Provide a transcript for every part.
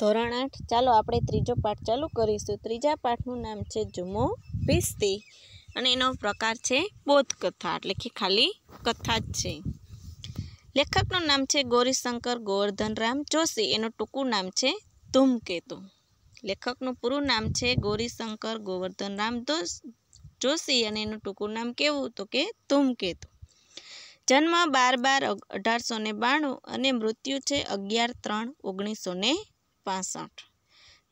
ધોરણ આઠ ચાલો આપણે ત્રીજો પાઠ ચાલુ કરીશું ત્રીજા પાઠનું નામ છે જુમો ભિસ્તી અને એનો પ્રકાર છે બોધ કથા એટલે કે ખાલી કથા જ છે લેખકનું નામ છે ગૌરીશંકર ગોવર્ધનરામ જોશી એનું ટૂંકું નામ છે ધૂમકેતુ લેખકનું પૂરું નામ છે ગૌરીશંકર ગોવર્ધનરામ જોશી અને એનું ટૂંકું નામ કેવું તો કે ધૂમકેતુ જન્મ બાર બાર અઢારસો ને બાણું અને મૃત્યુ છે અગિયાર ત્રણ ઓગણીસો ને પાસઠ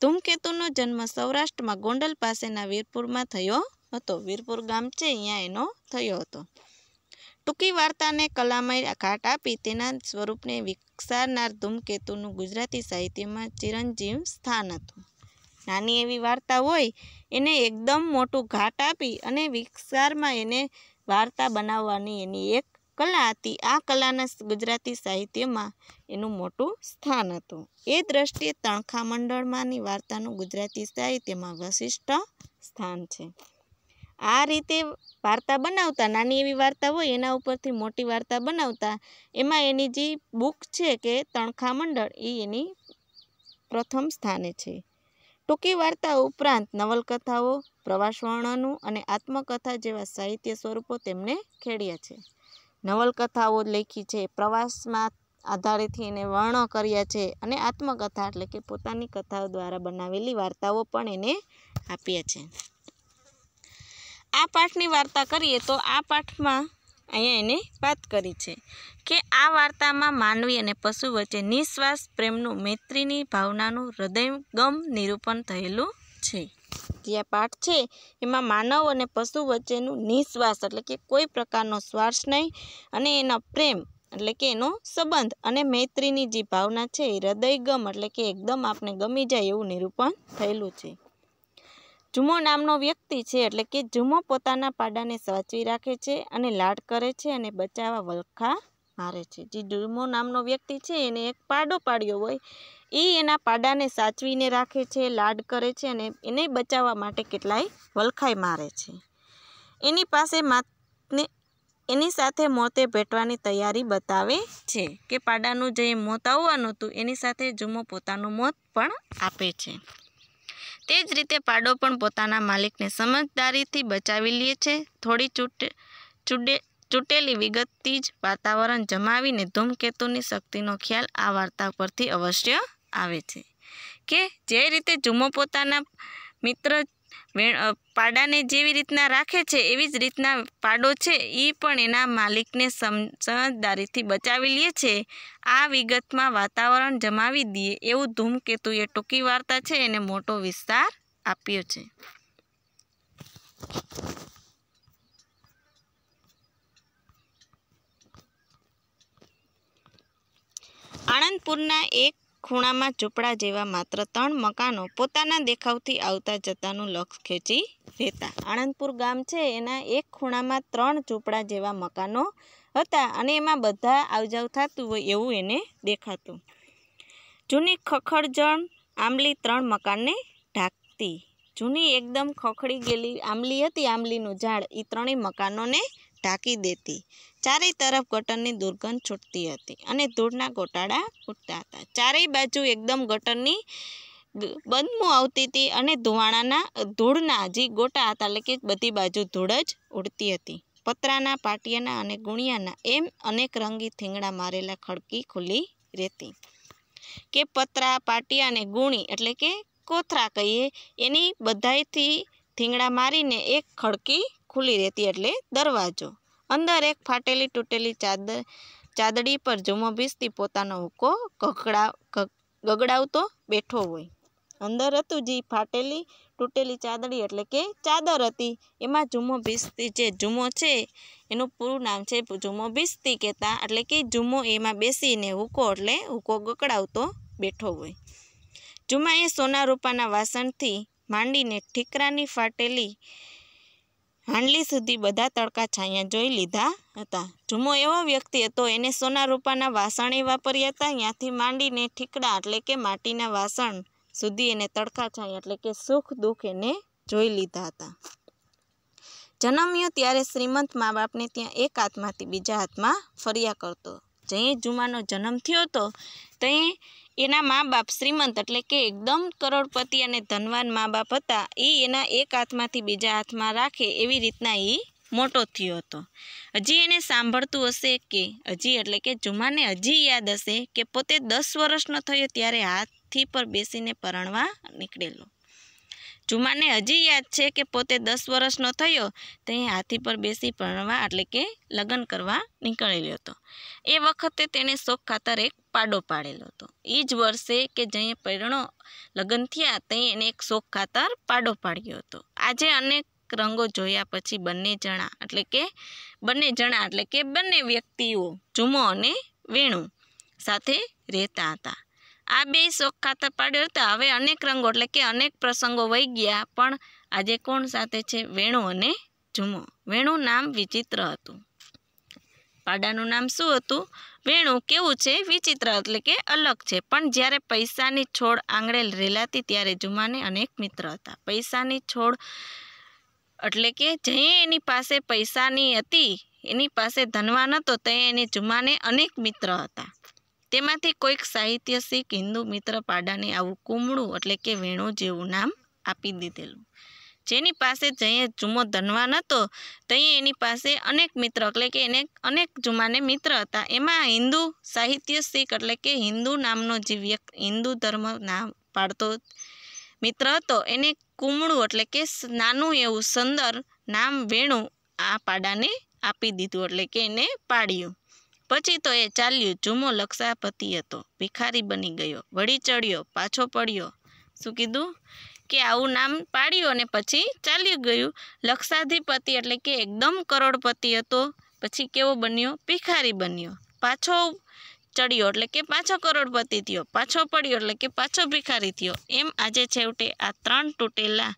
ધૂમકેતુનો જન્મ સૌરાષ્ટ્રમાં ગોંડલ પાસેના વીરપુરમાં થયો હતો વીરપુર ગામ છે અહીંયા એનો થયો હતો ટૂંકી વાર્તાને કલામય ઘાટ આપી તેના સ્વરૂપને વિકસારનાર ધૂમકેતુનું ગુજરાતી સાહિત્યમાં ચિરંજીવ સ્થાન હતું નાની એવી વાર્તા હોય એને એકદમ મોટું ઘાટ આપી અને વિકસારમાં એને વાર્તા બનાવવાની એની એક કલા હતી આ કલાના ગુજરાતી સાહિત્યમાં એનું મોટું સ્થાન હતું એ દ્રષ્ટિએ તણખા મંડળમાંની વાર્તાનું ગુજરાતી સાહિત્યમાં વશિષ્ઠ સ્થાન છે આ રીતે વાર્તા બનાવતા નાની એવી વાર્તા હોય એના ઉપરથી મોટી વાર્તા બનાવતા એમાં એની જે બુક છે કે તણખા મંડળ એ એની પ્રથમ સ્થાને છે ટૂંકી વાર્તા ઉપરાંત નવલકથાઓ પ્રવાસ વર્ણનું અને આત્મકથા જેવા સાહિત્ય સ્વરૂપો તેમણે ખેડ્યા છે નવલકથાઓ લેખી છે પ્રવાસમાં આધારેથી એને વર્ણો કર્યા છે અને આત્મકથા એટલે કે પોતાની કથાઓ દ્વારા બનાવેલી વાર્તાઓ પણ એને આપ્યા છે આ પાઠની વાર્તા કરીએ તો આ પાઠમાં અહીંયા એને વાત કરી છે કે આ વાર્તામાં માનવી અને પશુ વચ્ચે નિશ્વાસ પ્રેમનું મૈત્રીની ભાવનાનું હૃદયગમ નિરૂપણ થયેલું છે જે પાઠ છે એમાં માનવ અને પશુ વચ્ચેનું નિઃશ્વાસ એટલે કે કોઈ પ્રકારનો શ્વાસ નહીં અને એનો પ્રેમ એટલે કે એનો સંબંધ અને મૈત્રીની જે ભાવના છે એ હૃદયગમ એટલે કે એકદમ આપને ગમી જાય એવું નિરૂપણ થયેલું છે જુમો નામનો વ્યક્તિ છે એટલે કે જુમો પોતાના પાડાને સાચવી રાખે છે અને લાડ કરે છે અને બચાવવા વલખા મારે છે જે જુમો નામનો વ્યક્તિ છે એને એક પાડો પાડ્યો હોય એ એના પાડાને સાચવીને રાખે છે લાડ કરે છે અને એને બચાવવા માટે કેટલાય વલખાઈ મારે છે એની પાસે માતને એની સાથે મોતે ભેટવાની તૈયારી બતાવે છે કે પાડાનું જે મોત આવવાનું હતું એની સાથે જુમો પોતાનું મોત પણ આપે છે તે જ રીતે પાડો પણ પોતાના માલિકને સમજદારીથી બચાવી લે છે થોડી ચૂંટે ચૂડે ચૂંટેલી વિગતથી જ વાતાવરણ જમાવીને ધૂમકેતુની શક્તિનો ખ્યાલ આ વાર્તા પરથી અવશ્ય આવે છે કે જે રીતે જુમો પોતાના મિત્ર પાડાને જેવી રીતના રાખે છે એવી જ રીતના પાડો છે એ પણ એના માલિકને સમજદારીથી બચાવી લે છે આ વિગતમાં વાતાવરણ જમાવી દઈએ એવું ધૂમકેતુ એ ટૂંકી વાર્તા છે એને મોટો વિસ્તાર આપ્યો છે આણંદપુરના એક ખૂણામાં ઝૂંપડા જેવા માત્ર ત્રણ મકાનો પોતાના દેખાવથી આવતા જતાનું લક્ષ ખેંચી રહેતા આણંદપુર ગામ છે એના એક ખૂણામાં ત્રણ ચૂપડા જેવા મકાનો હતા અને એમાં બધા આવજાવ થતું હોય એવું એને દેખાતું જૂની ખખડજણ આંબલી ત્રણ મકાનને ઢાંકતી જૂની એકદમ ખખડી ગયેલી આંબલી હતી આંબલીનું ઝાડ એ ત્રણેય મકાનોને ઢાંકી દેતી ચારેય તરફ ગટરની દુર્ગંધ છૂટતી હતી અને ધૂળના ગોટાળા ઉઠતા હતા ચારેય બાજુ એકદમ ગટરની બદમું આવતી હતી અને ધુવાણાના ધૂળના જે ગોટા હતા એટલે કે બધી બાજુ ધૂળ જ ઉડતી હતી પતરાના પાટિયાના અને ગુણિયાના એમ અનેક રંગી થીંગડા મારેલા ખડકી ખુલ્લી રહેતી કે પતરા પાટિયા અને ગુણી એટલે કે કોથરા કહીએ એની બધાયથી થીંગડા મારીને એક ખડકી ખુલ્લી રહેતી એટલે દરવાજો અંદર એક ફાટેલી તૂટેલી ચાદર ચાદડી પર જુમો ભીસતી પોતાનો હુક્કો કકડા ગગડાવતો બેઠો હોય અંદર હતું જે ફાટેલી તૂટેલી ચાદડી એટલે કે ચાદર હતી એમાં જુમો ભીસતી જે જુમ્મો છે એનું પૂરું નામ છે જુમો ભીસતી કહેતા એટલે કે જુમો એમાં બેસીને હુકો એટલે હુક્કો ગકડાવતો બેઠો હોય જુમા એ સોના રૂપાના વાસણથી માંડીને ઠીકરાની ફાટેલી હાંડલી સુધી બધા તડકા છાયા જોઈ લીધા હતા જુમો એવો વ્યક્તિ હતો એને સોના રૂપાના વાસણ વાપર્યા હતા ત્યાંથી માંડીને ઠીકડા એટલે કે માટીના વાસણ સુધી એને તડકા છાયા એટલે કે સુખ દુઃખ એને જોઈ લીધા હતા જન્મ્યો ત્યારે શ્રીમંત મા બાપને ત્યાં એક હાથમાંથી બીજા હાથમાં ફર્યા કરતો જઈ જુમાનો જન્મ થયો હતો ત્યાં એના મા બાપ શ્રીમંત એટલે કે એકદમ કરોડપતિ અને ધનવાન મા બાપ હતા એ એના એક હાથમાંથી બીજા હાથમાં રાખે એવી રીતના એ મોટો થયો હતો હજી એને સાંભળતું હશે કે હજી એટલે કે જુમાને હજી યાદ હશે કે પોતે દસ વર્ષનો થયો ત્યારે હાથી પર બેસીને પરણવા નીકળેલો જુમાને હજી યાદ છે કે પોતે દસ વર્ષનો થયો તે હાથી પર બેસી ભણવા એટલે કે લગ્ન કરવા નીકળેલો હતો એ વખતે તેણે શોખ ખાતર એક પાડો પાડેલો હતો એ જ વર્ષે કે જ્યાં પરણો લગ્ન થયા ત્યાં એને એક શોખ ખાતર પાડો પાડ્યો હતો આજે અનેક રંગો જોયા પછી બંને જણા એટલે કે બંને જણા એટલે કે બંને વ્યક્તિઓ જુમો અને વેણુ સાથે રહેતા હતા આ બે શોખ ખાતર પાડ્યો હવે અનેક રંગો એટલે કે અનેક પ્રસંગો વહી ગયા પણ આજે કોણ સાથે છે વેણુ અને જુમો વેણુ નામ વિચિત્ર હતું પાડાનું નામ શું હતું વેણું કેવું છે વિચિત્ર એટલે કે અલગ છે પણ જ્યારે પૈસાની છોડ આંગળે રેલાતી ત્યારે જુમાને અનેક મિત્ર હતા પૈસાની છોડ એટલે કે જઈએ એની પાસે પૈસાની હતી એની પાસે ધનવાન હતો તે એને જુમાને અનેક મિત્ર હતા તેમાંથી કોઈક સાહિત્યસિક હિન્દુ મિત્ર પાડાને આવું કુમળું એટલે કે વેણું જેવું નામ આપી દીધેલું જેની પાસે જઈએ જુમો ધનવાન હતો ત્યાં એની પાસે અનેક મિત્ર એટલે કે એને અનેક જુમાને મિત્ર હતા એમાં હિન્દુ સાહિત્ય શીખ એટલે કે હિન્દુ નામનો જે વ્યક્તિ હિન્દુ ધર્મ નામ પાડતો મિત્ર હતો એને કુમળું એટલે કે નાનું એવું સુંદર નામ વેણું આ પાડાને આપી દીધું એટલે કે એને પાડ્યું પછી તો એ ચાલ્યું જુમો લક્ષાપતિ હતો ભિખારી બની ગયો વળી ચડ્યો પાછો પડ્યો શું કીધું કે આવું નામ પાડ્યું અને પછી ચાલ્યું ગયું લક્ષાધિપતિ એટલે કે એકદમ કરોડપતિ હતો પછી કેવો બન્યો ભિખારી બન્યો પાછો ચડ્યો એટલે કે પાછો કરોડપતિ થયો પાછો પડ્યો એટલે કે પાછો ભિખારી થયો એમ આજે છેવટે આ ત્રણ તૂટેલા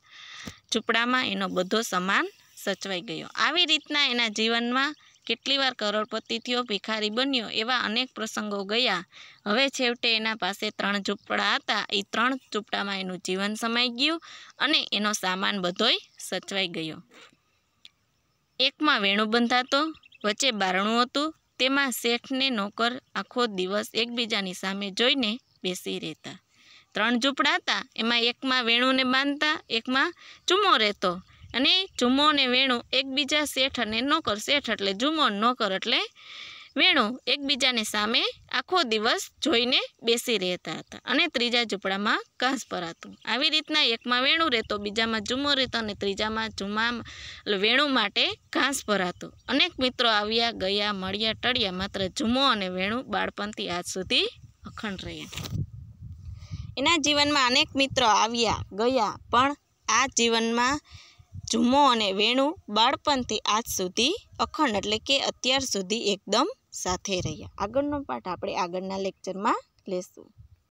ઝૂંપડામાં એનો બધો સમાન સચવાઈ ગયો આવી રીતના એના જીવનમાં કેટલી વાર કરોડપતિથીઓ ભિખારી બન્યો એવા અનેક પ્રસંગો ગયા હવે છેવટે એના પાસે ત્રણ ઝૂંપડા હતા એ ત્રણ ઝૂંપડામાં એનું જીવન સમાઈ ગયું અને એનો સામાન બધોય સચવાઈ ગયો એકમાં વેણુ બંધાતો વચ્ચે બારણું હતું તેમાં શેઠને નોકર આખો દિવસ એકબીજાની સામે જોઈને બેસી રહેતા ત્રણ ઝૂંપડા હતા એમાં એકમાં વેણુને બાંધતા એકમાં ચૂમો રહેતો અને જુમ્મો અને વેણો એકબીજા શેઠ અને નોકર શેઠ એટલે જુમો નોકર એટલે વેણો એકબીજાને સામે આખો દિવસ જોઈને બેસી રહેતા હતા અને ત્રીજા ઝૂંપડામાં ઘાસ ભરાતું આવી રીતના એકમાં વેણું રહેતો બીજામાં જુમ્મો રહેતો અને ત્રીજામાં જુમા વેણું માટે ઘાસ ભરાતું અનેક મિત્રો આવ્યા ગયા મળ્યા ટળ્યા માત્ર જુમો અને વેણું બાળપણથી આજ સુધી અખંડ રહ્યા એના જીવનમાં અનેક મિત્રો આવ્યા ગયા પણ આ જીવનમાં જુમ્મો અને વેણું બાળપણથી આજ સુધી અખંડ એટલે કે અત્યાર સુધી એકદમ સાથે રહ્યા આગળનો પાઠ આપણે આગળના લેક્ચરમાં લેશું